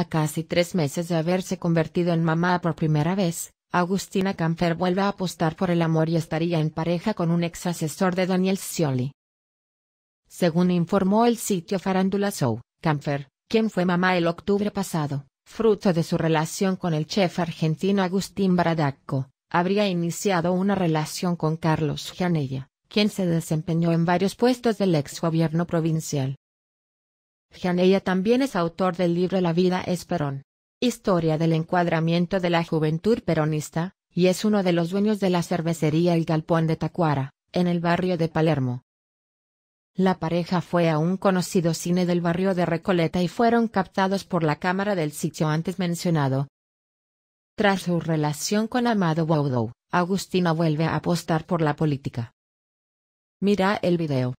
A casi tres meses de haberse convertido en mamá por primera vez, Agustina Camfer vuelve a apostar por el amor y estaría en pareja con un ex asesor de Daniel Scioli. Según informó el sitio Farándula Show, Camfer, quien fue mamá el octubre pasado, fruto de su relación con el chef argentino Agustín Baradacco, habría iniciado una relación con Carlos Janella, quien se desempeñó en varios puestos del ex gobierno provincial. Janella también es autor del libro La vida es Perón. Historia del encuadramiento de la juventud peronista, y es uno de los dueños de la cervecería El Galpón de Tacuara, en el barrio de Palermo. La pareja fue a un conocido cine del barrio de Recoleta y fueron captados por la cámara del sitio antes mencionado. Tras su relación con Amado Boudou, Agustina vuelve a apostar por la política. Mira el video.